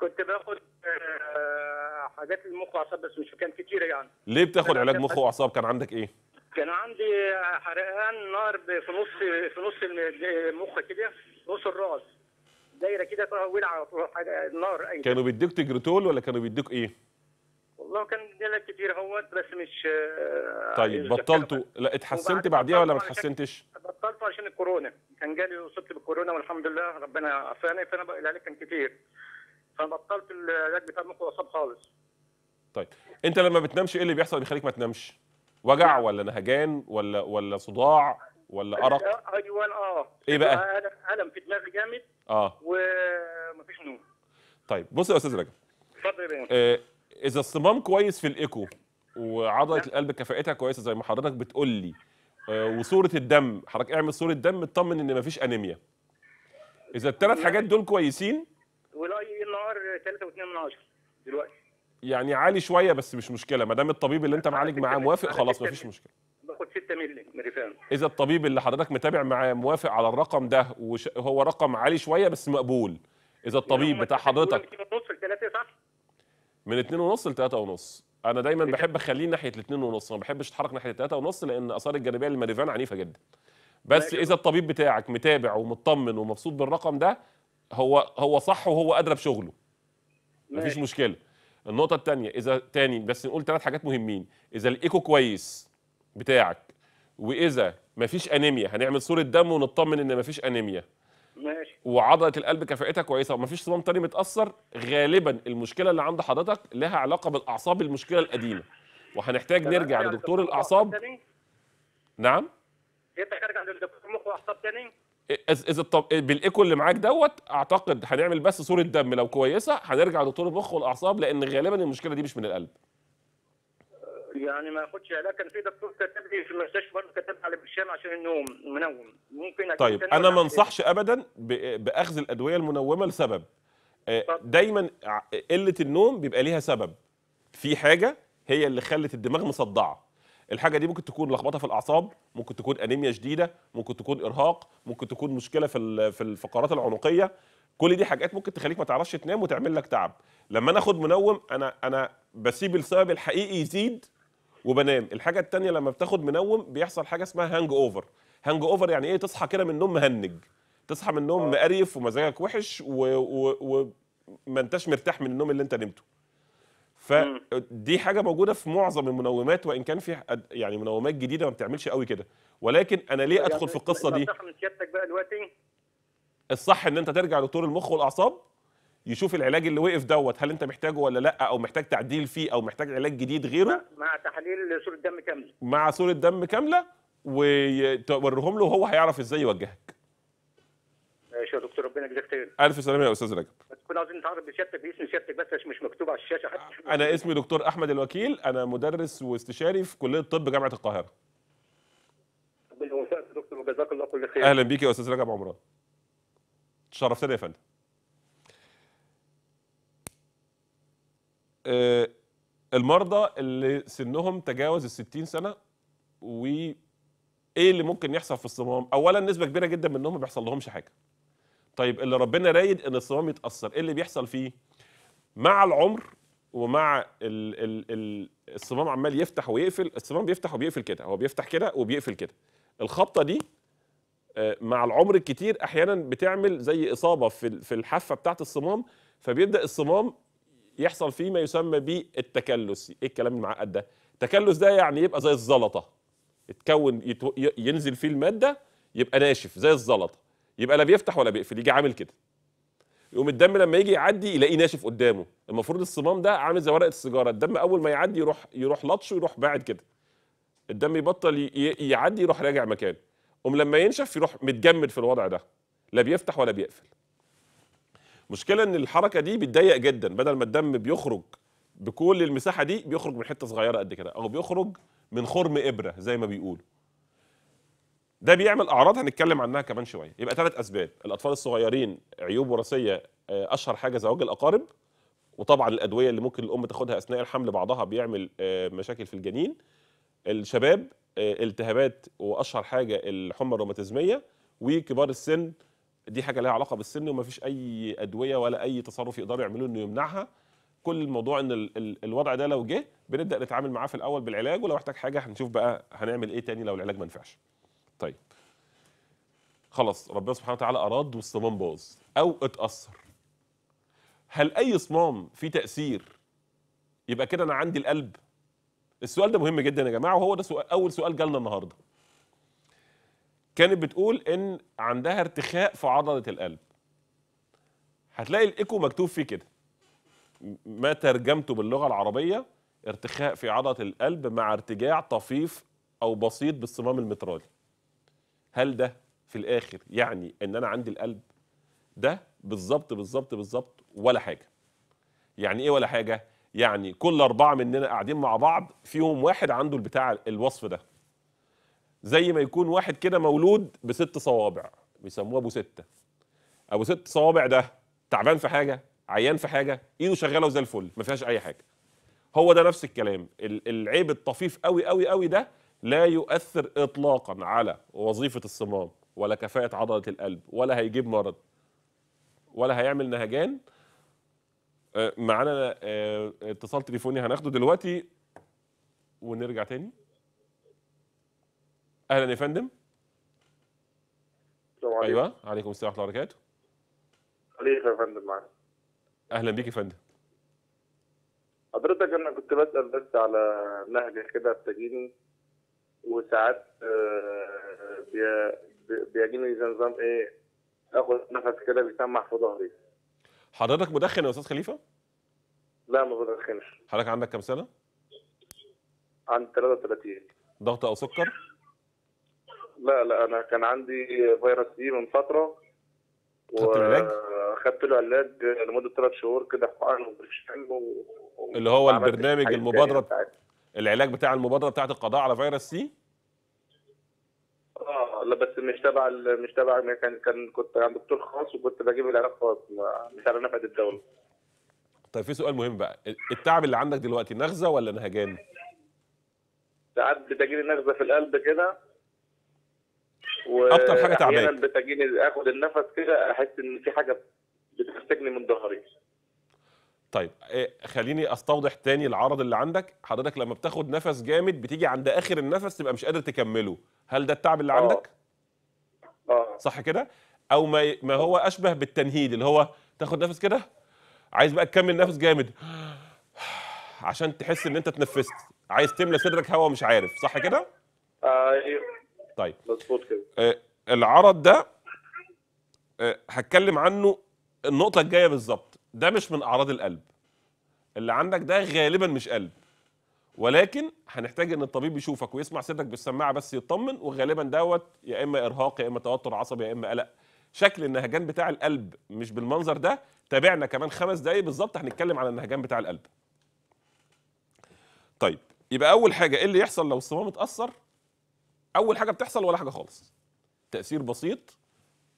كنت باخد آه، حاجات المخ واعصاب بس مش كان كتيره يعني ليه بتاخد علاج مخ واعصاب كان عندك ايه كان عندي حرقان نار في نص في نص المخ كده نص الراس دايره كده ولع النار أيضا. كانوا بيدوك تجرتول ولا كانوا بيدوك ايه والله كان جالي كتير هوت بس مش آه، طيب بطلته لا اتحسنت بعديها ولا ما اتحسنتش؟ بطلته عشان الكورونا كان جالي اصبت بالكورونا والحمد لله ربنا عافاني فانا العلاج كان كتير فبطلت العلاج بتاع المخ والاعصاب خالص طيب انت لما بتنامش ايه اللي بيحصل بيخليك ما تنامش؟ وجع نعم. ولا نهجان ولا ولا صداع ولا ارق؟ آه، ايوه اه ايه بقى؟ الم في دماغي جامد اه ومفيش نوم طيب بص يا استاذ رجب اتفضل يا آه، اذا الصمام كويس في الايكو وعضله القلب كفاءتها كويسه زي ما حضرتك بتقول لي آه، وصوره الدم حضرتك اعمل صوره دم اطمن ان مفيش انيميا اذا الثلاث حاجات دول كويسين ولاي النهار 3.2 دلوقتي يعني عالي شويه بس مش مشكله ما دام الطبيب اللي انت معالج معاه موافق خلاص مفيش مشكله باخد 6 مللي مريفان اذا الطبيب اللي حضرتك متابع معاه موافق على الرقم ده وهو رقم عالي شويه بس مقبول اذا يعني الطبيب بتاع حضرتك ونص 3 صح من 2 ونص ل 3 ونص انا دايما بحب اخليه ناحيه 2 ونص ما بحبش اتحرك ناحيه 3 ونص لان اثار الجانبيه للمريفان عنيفه جدا بس اذا الطبيب بتاعك متابع ومطمن ومبسوط بالرقم ده هو هو صح وهو ادرى بشغله مفيش مشكله النقطه الثانيه اذا تاني بس نقول ثلاث حاجات مهمين اذا الايكو كويس بتاعك واذا مفيش انيميا هنعمل صوره دم ونطمن ان مفيش انيميا ماشي وعضله القلب كفاءتها كويسه ومفيش صمام تاني متاثر غالبا المشكله اللي عند حضرتك لها علاقه بالاعصاب المشكله القديمه وهنحتاج نرجع لدكتور الاعصاب نعم ينفع لدكتور مخ والاعصاب تاني نعم. اذا الطب... بالايكو اللي معاك دوت اعتقد هنعمل بس صوره دم لو كويسه هنرجع لدكتور المخ والاعصاب لان غالبا المشكله دي مش من القلب يعني ما اخدش علاقه كان في دكتور كتب لي في المستشفى برضه كتب على برشام عشان النوم منوم ممكن طيب انا ما انصحش ابدا باخذ الادويه المنومه لسبب آه، دايما قله النوم بيبقى ليها سبب في حاجه هي اللي خلت الدماغ مصدعه الحاجه دي ممكن تكون لخبطه في الاعصاب ممكن تكون انيميا شديده ممكن تكون ارهاق ممكن تكون مشكله في في الفقرات العنقيه كل دي حاجات ممكن تخليك ما تعرفش تنام وتعمل لك تعب لما انا اخد منوم انا انا بسيب السبب الحقيقي يزيد وبنام الحاجه الثانيه لما بتاخد منوم بيحصل حاجه اسمها هانج اوفر هانج اوفر يعني ايه تصحى كده من النوم مهنج تصحى من النوم آه. مقريف ومزاجك وحش وما انتش مرتاح من النوم اللي انت نمته فدي حاجه موجوده في معظم المنومات وان كان في يعني منومات جديده ما بتعملش قوي كده ولكن انا ليه ادخل يعني في القصه دي بقى الصح ان انت ترجع لدكتور المخ والاعصاب يشوف العلاج اللي وقف دوت هل انت محتاجه ولا لا او محتاج تعديل فيه او محتاج علاج جديد غيره مع تحليل صوره دم كامله مع صوره دم كامله ويوريهم له وهو هيعرف ازاي يوجهك ماشي يا دكتور ربنا يجزاك خير الف سلامه يا استاذ رجب كنا عاوزين نتعرف بسيادتك باسم سيادتك بس مش مكتوب على الشاشه حتى انا اسمي دكتور احمد الوكيل انا مدرس واستشاري في كليه الطب جامعه القاهره ربنا يوفقك يا دكتور وجزاك الله كل خير اهلا بيك يا استاذ رجب عمران تشرفتنا يا فندم آه، المرضى اللي سنهم تجاوز ال 60 سنه وايه اللي ممكن يحصل في الصمام؟ اولا نسبه كبيره جدا منهم ما بيحصل لهمش حاجه. طيب اللي ربنا رايد ان الصمام يتاثر، ايه اللي بيحصل فيه؟ مع العمر ومع ال ال ال الصمام عمال يفتح ويقفل، الصمام بيفتح وبيقفل كده، هو بيفتح كده وبيقفل كده. الخبطه دي آه، مع العمر الكتير احيانا بتعمل زي اصابه في في الحافه بتاعه الصمام فبيبدا الصمام يحصل فيه ما يسمى بالتكلس ايه الكلام المعقد ده التكلس ده يعني يبقى زي الزلطه يتكون يتو... ينزل فيه الماده يبقى ناشف زي الزلطه يبقى لا بيفتح ولا بيقفل يجي عامل كده يقوم الدم لما يجي يعدي يلاقيه ناشف قدامه المفروض الصمام ده عامل زي ورقه السيجاره الدم اول ما يعدي يروح يروح لطشه ويروح بعد كده الدم يبطل يعدي يروح راجع مكانه قوم لما ينشف يروح متجمد في الوضع ده لا بيفتح ولا بيقفل مشكلة ان الحركة دي بتضيق جدا بدل ما الدم بيخرج بكل المساحة دي بيخرج من حتة صغيرة قد كده او بيخرج من خرم إبرة زي ما بيقولوا ده بيعمل اعراض هنتكلم عنها كمان شويه يبقى ثلاث اسباب الاطفال الصغيرين عيوب وراثيه آه، اشهر حاجه زواج الاقارب وطبعا الادويه اللي ممكن الام تاخدها اثناء الحمل بعضها بيعمل آه، مشاكل في الجنين الشباب آه، التهابات واشهر حاجه الحمى الروماتيزميه وكبار السن دي حاجه لها علاقه بالسن ومفيش اي ادويه ولا اي تصرف يقدروا يعملوه انه يمنعها كل الموضوع ان الوضع ده لو جه بنبدا نتعامل معاه في الاول بالعلاج ولو احتاج حاجه هنشوف بقى هنعمل ايه تاني لو العلاج ما نفعش طيب خلاص ربنا سبحانه وتعالى اراد والصمام باظ او اتاثر هل اي صمام فيه تاثير يبقى كده انا عندي القلب السؤال ده مهم جدا يا جماعه وهو ده سؤال اول سؤال جالنا النهارده كانت بتقول ان عندها ارتخاء في عضله القلب هتلاقي الايكو مكتوب فيه كده ما ترجمته باللغه العربيه ارتخاء في عضله القلب مع ارتجاع طفيف او بسيط بالصمام المترالي هل ده في الاخر يعني ان انا عندي القلب ده بالظبط بالظبط بالظبط ولا حاجه يعني ايه ولا حاجه يعني كل اربعه مننا قاعدين مع بعض فيهم واحد عنده البتاع الوصف ده زي ما يكون واحد كده مولود بست صوابع بيسموه ابو سته ابو ست صوابع ده تعبان في حاجه عيان في حاجه ايده شغاله وزي الفل ما فيهاش اي حاجه هو ده نفس الكلام العيب الطفيف قوي قوي قوي ده لا يؤثر اطلاقا على وظيفه الصمام ولا كفاءه عضله القلب ولا هيجيب مرض ولا هيعمل نهجان آه، معانا آه، اتصال تليفوني هناخده دلوقتي ونرجع تاني اهلا يا فندم السلام عليكم ايوه عليكم السلام ورحمه الله وبركاته عليك يا فندم معاك اهلا بيك يا فندم حضرتك انا كنت بسال بس على نهج كده بتجيني وساعات آه، بيجيني زي نظام ايه اخد نفس كده بيسمع في ظهري حضرتك مدخن يا استاذ خليفه؟ لا ما بدخنش حضرتك عندك كام سنه؟ عندي 33 ضغط او سكر؟ لا لا انا كان عندي فيروس سي من فتره واخدت له علاج لمده ثلاث شهور كده حقن وبرشام و... اللي هو البرنامج المبادره بتاعت. العلاج بتاع المبادره بتاعت القضاء على فيروس سي اه لا بس مش تبع مش تبع يعني كان كان كنت عند دكتور خاص وكنت بجيب العلاج خاص مش على نفقه الدوله طيب في سؤال مهم بقى التعب اللي عندك دلوقتي نغزه ولا نهجان؟ ساعات بتجيلي نغزه في القلب كده و حاجه تعبانه احيانا بتجيني اخد النفس كده احس ان في حاجه بتمسكني من ظهري طيب إيه، خليني استوضح تاني العرض اللي عندك حضرتك لما بتاخد نفس جامد بتيجي عند اخر النفس تبقى مش قادر تكمله هل ده التعب اللي أوه. عندك اه صح كده او ما ما هو اشبه بالتنهيد اللي هو تاخد نفس كده عايز بقى تكمل نفس جامد عشان تحس ان انت تنفست عايز تملى صدرك هواء مش عارف صح كده ايوه طيب مظبوط كده آه العرض ده آه هتكلم عنه النقطه الجايه بالظبط ده مش من اعراض القلب اللي عندك ده غالبا مش قلب ولكن هنحتاج ان الطبيب يشوفك ويسمع سيرتك بالسماعه بس يطمن وغالبا دوت يا اما ارهاق يا اما توتر عصبي يا اما قلق شكل النهجان بتاع القلب مش بالمنظر ده تابعنا كمان خمس دقايق بالظبط هنتكلم على النهجان بتاع القلب طيب يبقى اول حاجه ايه اللي يحصل لو الصمام اتاثر اول حاجه بتحصل ولا حاجه خالص تاثير بسيط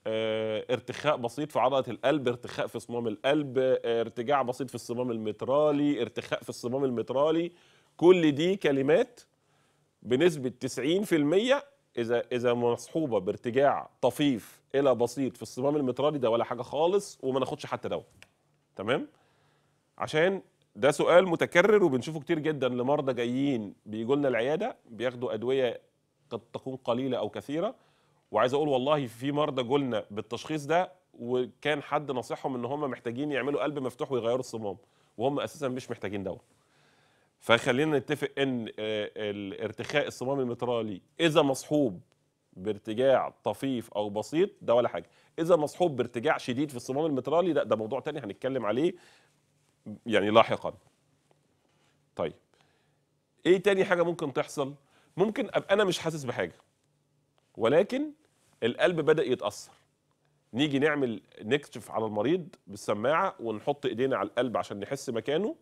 اه ارتخاء بسيط في عضله القلب ارتخاء في صمام القلب آه، ارتجاع بسيط في الصمام المترالي ارتخاء في الصمام المترالي كل دي كلمات بنسبه 90% اذا اذا مصحوبه بارتجاع طفيف الى بسيط في الصمام المترالي ده ولا حاجه خالص وما ناخدش حتى دواء تمام عشان ده سؤال متكرر وبنشوفه كتير جدا لمرضى جايين بيجوا لنا العياده بياخدوا ادويه قد تكون قليله او كثيره وعايز اقول والله في مرضى جولنا بالتشخيص ده وكان حد نصحهم ان هم محتاجين يعملوا قلب مفتوح ويغيروا الصمام وهم اساسا مش محتاجين دواء فخلينا نتفق ان آه، الارتخاء الصمام المترالي اذا مصحوب بارتجاع طفيف او بسيط ده ولا حاجه اذا مصحوب بارتجاع شديد في الصمام المترالي لا ده موضوع تاني هنتكلم عليه يعني لاحقا طيب ايه تاني حاجه ممكن تحصل ممكن ابقى انا مش حاسس بحاجه ولكن القلب بدا يتاثر نيجي نعمل نكشف على المريض بالسماعه ونحط ايدينا على القلب عشان نحس مكانه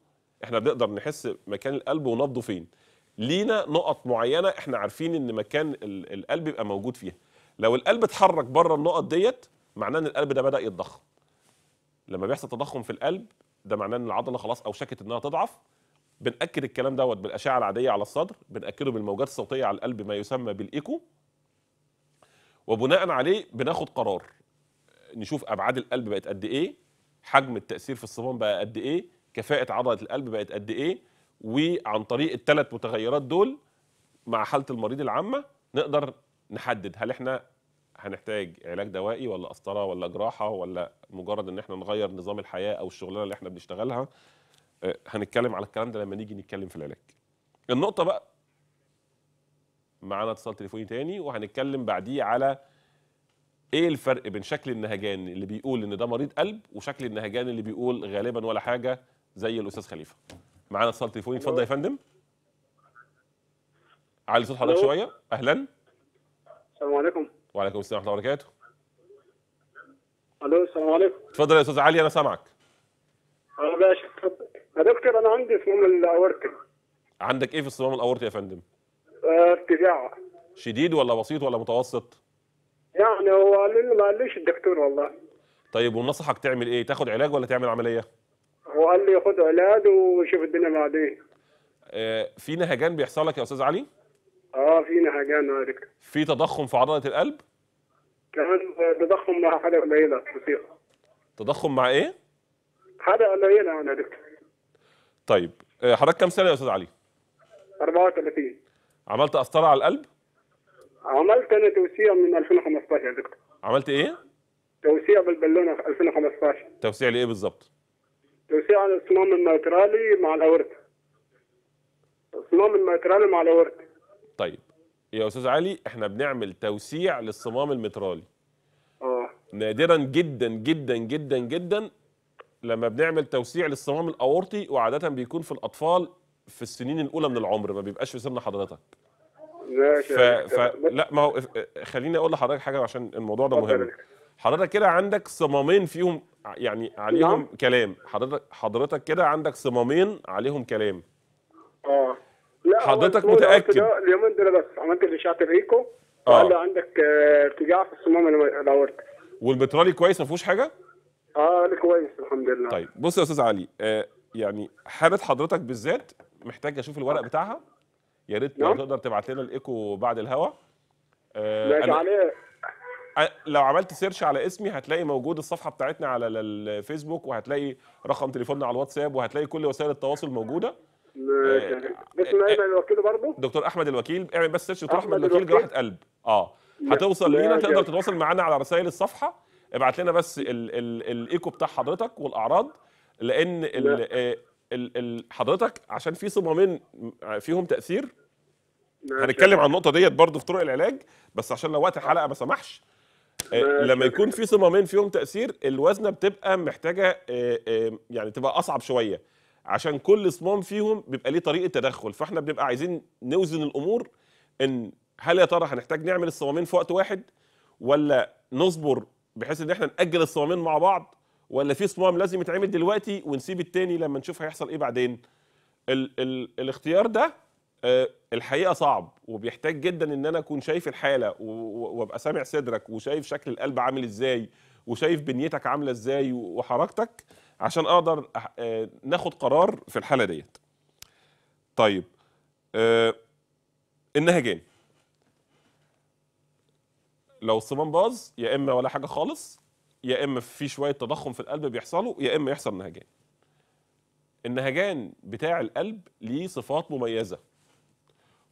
احنا بنقدر نحس مكان القلب ونبضه فين لينا نقط معينه احنا عارفين ان مكان القلب يبقى موجود فيها لو القلب اتحرك بره النقط ديت معناه ان القلب ده بدا يتضخم لما بيحصل تضخم في القلب ده معناه ان العضله خلاص اوشكت انها تضعف بنأكد الكلام دوت بالأشعة العادية على الصدر بنأكده بالموجات الصوتية على القلب ما يسمى بالإيكو وبناء عليه بناخد قرار نشوف أبعاد القلب بقت قد إيه حجم التأثير في الصمام بقى قد إيه كفاءة عضلة القلب بقت قد إيه وعن طريق الثلاث متغيرات دول مع حالة المريض العامة نقدر نحدد هل احنا هنحتاج علاج دوائي ولا قسطرة ولا جراحة ولا مجرد ان احنا نغير نظام الحياة او الشغلانة اللي احنا بنشتغلها آه، هنتكلم على الكلام ده لما نيجي نتكلم في العلاج النقطه بقى معانا اتصال تليفوني تاني وهنتكلم بعديه على ايه الفرق بين شكل النهجان اللي بيقول ان ده مريض قلب وشكل النهجان اللي بيقول غالبا ولا حاجه زي الاستاذ خليفه معانا اتصال تليفوني اتفضل يا فندم علي صوت حضرتك شويه اهلا السلام عليكم وعليكم السلام ورحمه الله وبركاته الو السلام عليكم اتفضل يا استاذ علي انا سامعك انا باشا اتفضل يا دكتور انا عندي صمام الاورتي عندك ايه في الصمام الاورطي يا فندم؟ آه، ارتجاع شديد ولا بسيط ولا متوسط؟ يعني هو قال لي ما قاليش الدكتور والله طيب ونصحك تعمل ايه؟ تاخد علاج ولا تعمل عمليه؟ هو قال لي خد علاج وشوف الدنيا بعدين آه في نهجان بيحصل لك يا استاذ علي؟ اه في نهجان يا دكتور في تضخم في عضله القلب؟ كمان تضخم مع حاجه قليله بسيطه تضخم مع ايه؟ حاجه قليله يعني يا دكتور طيب آه، حضرتك كام سنه يا استاذ علي 34 عملت قسطره على القلب عملت انا توسيع من 2015 يا دكتور عملت ايه توسيع بالبالونه في 2015 توسيع لايه بالظبط توسيع الصمام الميترالي مع الاورده الصمام الميترالي مع الاورده طيب يا استاذ علي احنا بنعمل توسيع للصمام الميترالي اه نادرا جدا جدا جدا جدا لما بنعمل توسيع للصمام الاورطي وعاده بيكون في الاطفال في السنين الاولى من العمر ما بيبقاش في سن حضرتك ف... ف... لا ما هو خليني اقول لحضرتك حاجه عشان الموضوع ده مهم حضرتك كده عندك صمامين فيهم يعني عليهم نعم. كلام حضرتك حضرتك كده عندك صمامين عليهم كلام اه لا حضرتك متاكد اليومين دول بس عملت الاشعه الريكو آه. عندك آه، ارتجاع في الصمام الاورطي والمترالي كويس ما فيهوش حاجه؟ اه انا كويس الحمد لله طيب بص يا استاذ علي آه يعني حاله حضرتك بالذات محتاج اشوف الورق بتاعها يا ريت لو نعم. تقدر تبعت لنا الايكو بعد الهوا آه أنا... عليه آه، لو عملت سيرش على اسمي هتلاقي موجود الصفحه بتاعتنا على الفيسبوك وهتلاقي رقم تليفوننا على الواتساب وهتلاقي كل وسائل التواصل موجوده الله آه، الرحمن الوكيل آه، برضه دكتور احمد الوكيل اعمل بس سيرش دكتور احمد الوكيل جراحه قلب اه هتوصل لينا تقدر تتواصل معانا على رسائل الصفحه ابعت لنا بس الايكو بتاع حضرتك والاعراض لان آه، حضرتك عشان في صمامين فيهم تاثير هنتكلم عن النقطه ديت برضو في طرق العلاج بس عشان لو وقت الحلقه ما سمحش آه، لما يكون في صمامين فيهم تاثير الوزنه بتبقى محتاجه آه، يعني تبقى اصعب شويه عشان كل صمام فيهم بيبقى ليه طريقه تدخل فاحنا بنبقى عايزين نوزن الامور ان هل يا ترى هنحتاج نعمل الصمامين في وقت واحد ولا نصبر بحيث ان احنا ناجل الصمامين مع بعض ولا في صمام لازم يتعمل دلوقتي ونسيب التاني لما نشوف هيحصل ايه بعدين ال ال الاختيار ده آه، الحقيقه صعب وبيحتاج جدا ان انا اكون شايف الحاله وابقى سامع صدرك وشايف شكل القلب عامل ازاي وشايف بنيتك عامله ازاي وحركتك عشان اقدر آه، ناخد قرار في الحاله ديت طيب النهجان آه، لو الصمام باظ يا اما ولا حاجه خالص يا اما في شويه تضخم في القلب بيحصله يا اما يحصل نهجان النهجان بتاع القلب ليه صفات مميزه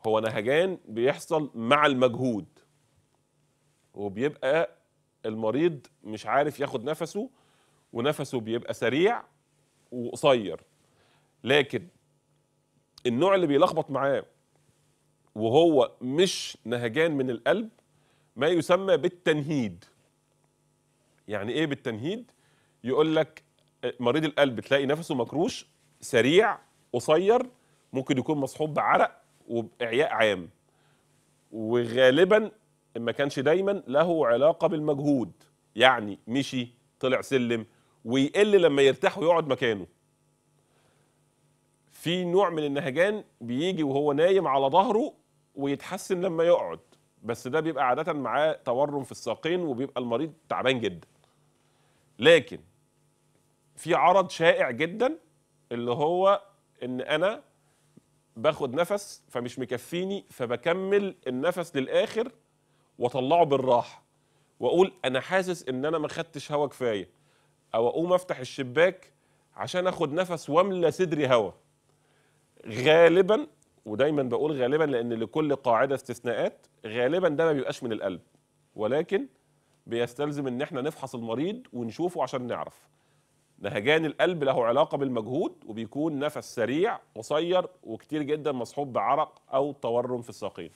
هو نهجان بيحصل مع المجهود وبيبقى المريض مش عارف ياخد نفسه ونفسه بيبقى سريع وقصير لكن النوع اللي بيلخبط معاه وهو مش نهجان من القلب ما يسمى بالتنهيد يعني ايه بالتنهيد يقول لك مريض القلب تلاقي نفسه مكروش سريع قصير ممكن يكون مصحوب بعرق وبإعياء عام وغالبا ما كانش دايما له علاقه بالمجهود يعني مشي طلع سلم ويقل لما يرتاح ويقعد مكانه في نوع من النهجان بيجي وهو نايم على ظهره ويتحسن لما يقعد بس ده بيبقى عاده معاه تورم في الساقين وبيبقى المريض تعبان جدا لكن في عرض شائع جدا اللي هو ان انا باخد نفس فمش مكفيني فبكمل النفس للاخر واطلعه بالراحه واقول انا حاسس ان انا ما خدتش هوا كفايه او اقوم افتح الشباك عشان اخد نفس واملى صدري هوا غالبا ودايما بقول غالبا لان لكل قاعده استثناءات غالبا ده ما بيبقاش من القلب ولكن بيستلزم ان احنا نفحص المريض ونشوفه عشان نعرف نهجان القلب له علاقه بالمجهود وبيكون نفس سريع قصير وكتير جدا مصحوب بعرق او تورم في الساقين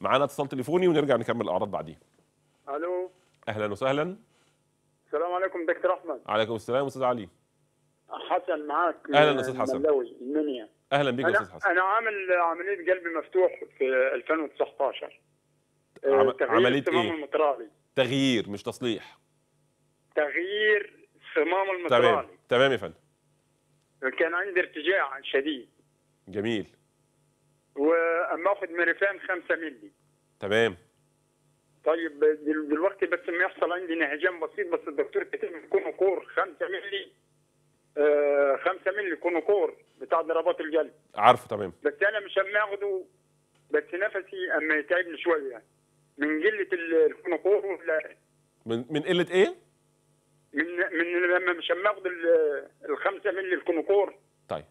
معانا اتصال تليفوني ونرجع نكمل الاعراض بعديها الو اهلا وسهلا السلام عليكم دكتور احمد عليكم السلام استاذ علي حسن معاك اهلا استاذ حسن المنيا اهلا بك يا استاذ حسن انا عامل عمليه قلب مفتوح في 2019 آه، عم... عمليه ايه؟ المترالي تغيير مش تصليح تغيير صمام المترالي تمام تمام يا فندم كان عندي ارتجاع شديد جميل واما اخد مريفان 5 مللي تمام طيب دلوقتي بس ما يحصل عندي انهجام بسيط بس الدكتور كتب يكون كور 5 مللي 5 آه، مللي كونكور بتاع ضربات الجلد عارفه تمام بس انا مش اما اخده بس نفسي اما يتعبني شويه من قله الكونكور لا من من قله ايه؟ من من لما مش اما اخد الخمسه مللي الكونكور طيب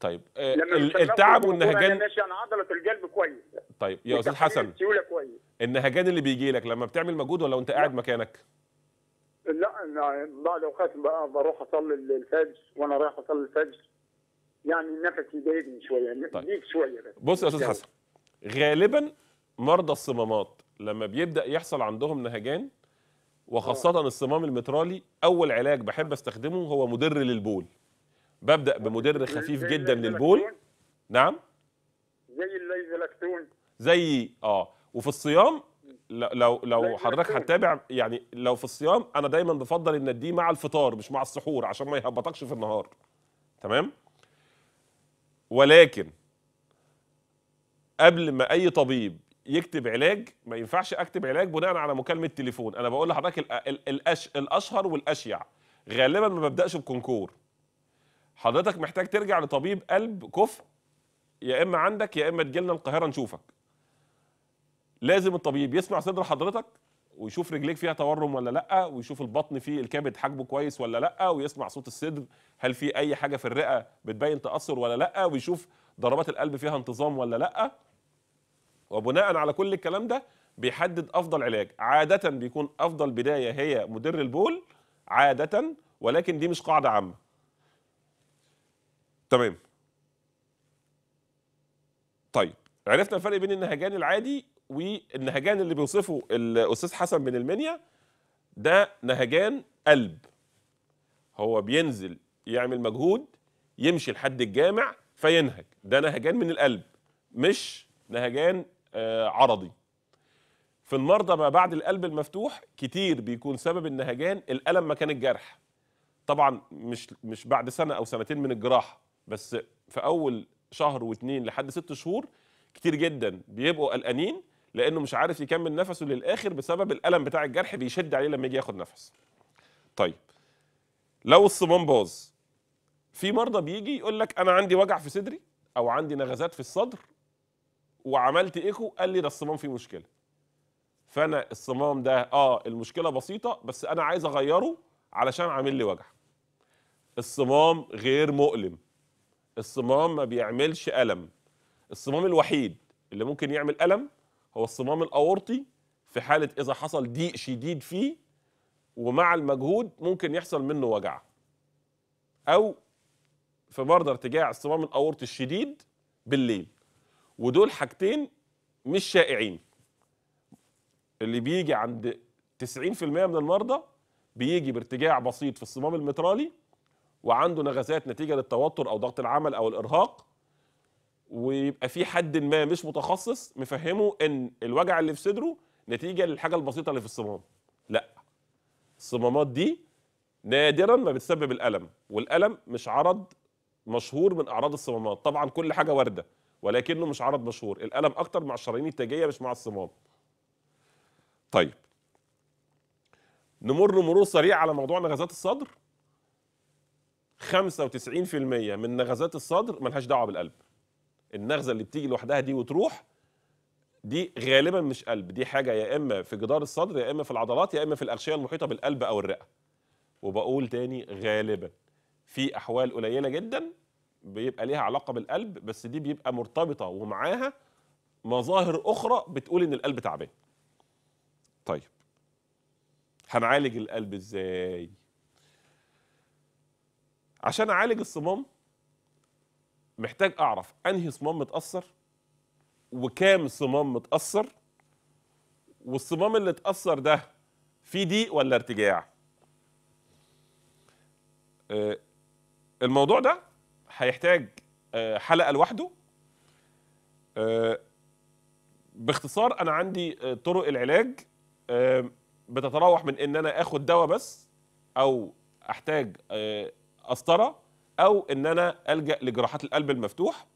طيب آه، لما التعب والنهجان انا ماشي على عضله القلب كويس طيب يا استاذ حسن السيوله كويس النهجان اللي بيجي لك لما بتعمل مجهود ولا وانت قاعد مكانك؟ لا انا بعض الاوقات بروح اصلي الفجر وانا رايح اصلي الفجر يعني النفس يضايقني شويه طيب. شويه بس بص يا استاذ حسن غالبا مرضى الصمامات لما بيبدا يحصل عندهم نهجان وخاصه آه. الصمام المترالي اول علاج بحب استخدمه هو مدر للبول ببدا بمدر خفيف جدا للبول نعم زي الليزلاكتون زي اه وفي الصيام لو لو حضرتك هتتابع يعني لو في الصيام انا دايما بفضل ان دي مع الفطار مش مع السحور عشان ما يهبطكش في النهار تمام ولكن قبل ما اي طبيب يكتب علاج ما ينفعش اكتب علاج بناء على مكالمه تليفون انا بقول لحضرتك الأش... الاشهر والاشيع غالبا ما ببداش بكونكور حضرتك محتاج ترجع لطبيب قلب كفء يا اما عندك يا اما تجي لنا القاهره نشوفك لازم الطبيب يسمع صدر حضرتك ويشوف رجليك فيها تورم ولا لا ويشوف البطن فيه الكبد حجمه كويس ولا لا ويسمع صوت الصدر هل في اي حاجه في الرئه بتبين تاثر ولا لا ويشوف ضربات القلب فيها انتظام ولا لا وبناء على كل الكلام ده بيحدد افضل علاج عاده بيكون افضل بدايه هي مدر البول عاده ولكن دي مش قاعده عامه تمام طيب عرفنا الفرق بين النهجان العادي والنهجان اللي بيوصفه الاستاذ حسن من المنيا ده نهجان قلب هو بينزل يعمل مجهود يمشي لحد الجامع فينهج ده نهجان من القلب مش نهجان آه، عرضي في المرضى ما بعد القلب المفتوح كتير بيكون سبب النهجان الالم مكان الجرح طبعا مش مش بعد سنه او سنتين من الجراحه بس في اول شهر واثنين لحد ست شهور كتير جدا بيبقوا قلقانين لانه مش عارف يكمل نفسه للاخر بسبب الالم بتاع الجرح بيشد عليه لما يجي ياخد نفس طيب لو الصمام باظ في مرضى بيجي يقول لك انا عندي وجع في صدري او عندي نغزات في الصدر وعملت ايكو قال لي ده الصمام فيه مشكله فانا الصمام ده اه المشكله بسيطه بس انا عايز اغيره علشان عامل لي وجع الصمام غير مؤلم الصمام ما بيعملش الم الصمام الوحيد اللي ممكن يعمل الم هو الصمام الأورطي في حالة إذا حصل ضيق شديد فيه ومع المجهود ممكن يحصل منه وجع أو في برضه ارتجاع الصمام الأورطي الشديد بالليل ودول حاجتين مش شائعين اللي بيجي عند 90% من المرضى بيجي بارتجاع بسيط في الصمام المترالي وعنده نغزات نتيجه للتوتر او ضغط العمل او الارهاق ويبقى في حد ما مش متخصص مفهمه ان الوجع اللي في صدره نتيجه للحاجه البسيطه اللي في الصمام لا الصمامات دي نادرا ما بتسبب الالم والالم مش عرض مشهور من اعراض الصمامات طبعا كل حاجه وارده ولكنه مش عرض مشهور الالم اكتر مع الشرايين التاجيه مش مع الصمام طيب نمر مرور سريع على موضوع نغزات الصدر 95% من نغزات الصدر ملهاش دعوه بالقلب النغزه اللي بتيجي لوحدها دي وتروح دي غالبا مش قلب دي حاجه يا اما في جدار الصدر يا اما في العضلات يا اما في الاغشيه المحيطه بالقلب او الرئه وبقول تاني غالبا في احوال قليله جدا بيبقى ليها علاقه بالقلب بس دي بيبقى مرتبطه ومعاها مظاهر اخرى بتقول ان القلب تعبان طيب هنعالج القلب ازاي عشان اعالج الصمام محتاج اعرف انهي صمام متاثر وكام صمام متاثر والصمام اللي اتاثر ده في ضيق ولا ارتجاع آه، الموضوع ده هيحتاج آه، حلقه لوحده آه، باختصار انا عندي طرق العلاج بتتراوح من ان انا اخد دواء بس او احتاج قسطره او ان انا الجا لجراحات القلب المفتوح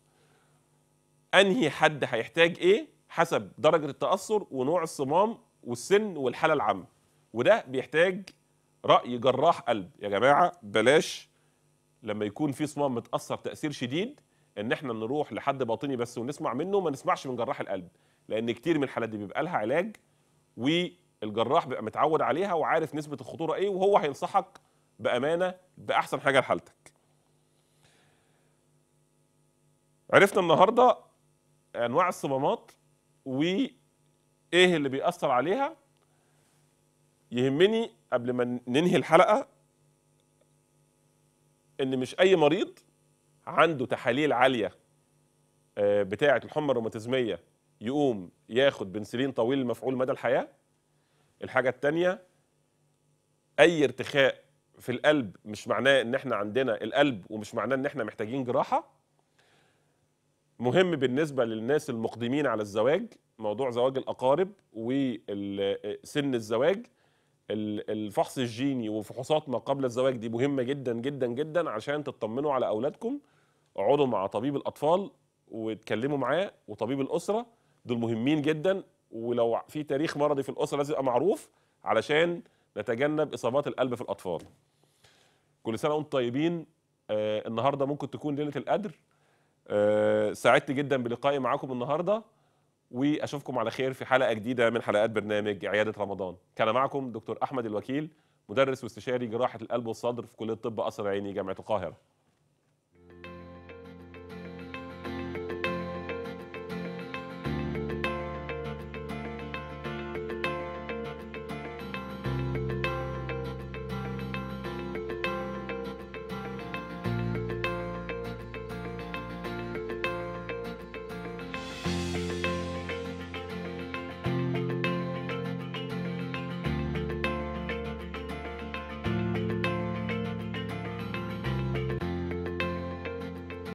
انهي حد هيحتاج ايه حسب درجه التاثر ونوع الصمام والسن والحاله العامه وده بيحتاج راي جراح قلب يا جماعه بلاش لما يكون في صمام متاثر تاثير شديد ان احنا نروح لحد باطني بس ونسمع منه ما نسمعش من جراح القلب لان كتير من الحالات دي بيبقى لها علاج والجراح بيبقى متعود عليها وعارف نسبه الخطوره ايه وهو هينصحك بامانه باحسن حاجه لحالتك عرفنا النهارده انواع الصمامات وايه اللي بيأثر عليها يهمني قبل ما ننهي الحلقه ان مش اي مريض عنده تحاليل عاليه آه، بتاعه الحمى الروماتيزميه يقوم ياخد بنسلين طويل المفعول مدى الحياه الحاجه الثانيه اي ارتخاء في القلب مش معناه ان احنا عندنا القلب ومش معناه ان احنا محتاجين جراحه مهم بالنسبه للناس المقدمين على الزواج موضوع زواج الاقارب وسن الزواج الفحص الجيني وفحوصات ما قبل الزواج دي مهمه جدا جدا جدا عشان تطمنوا على اولادكم اقعدوا مع طبيب الاطفال واتكلموا معاه وطبيب الاسره دول مهمين جدا ولو في تاريخ مرضي في الاسره لازم يبقى معروف علشان نتجنب اصابات القلب في الاطفال كل سنه وانتم طيبين آه النهارده ممكن تكون ليله القدر آه، سعدت جدا بلقائي معاكم النهارده واشوفكم على خير في حلقه جديده من حلقات برنامج عياده رمضان كان معكم دكتور احمد الوكيل مدرس واستشاري جراحه القلب والصدر في كليه طب قصر عيني جامعه القاهره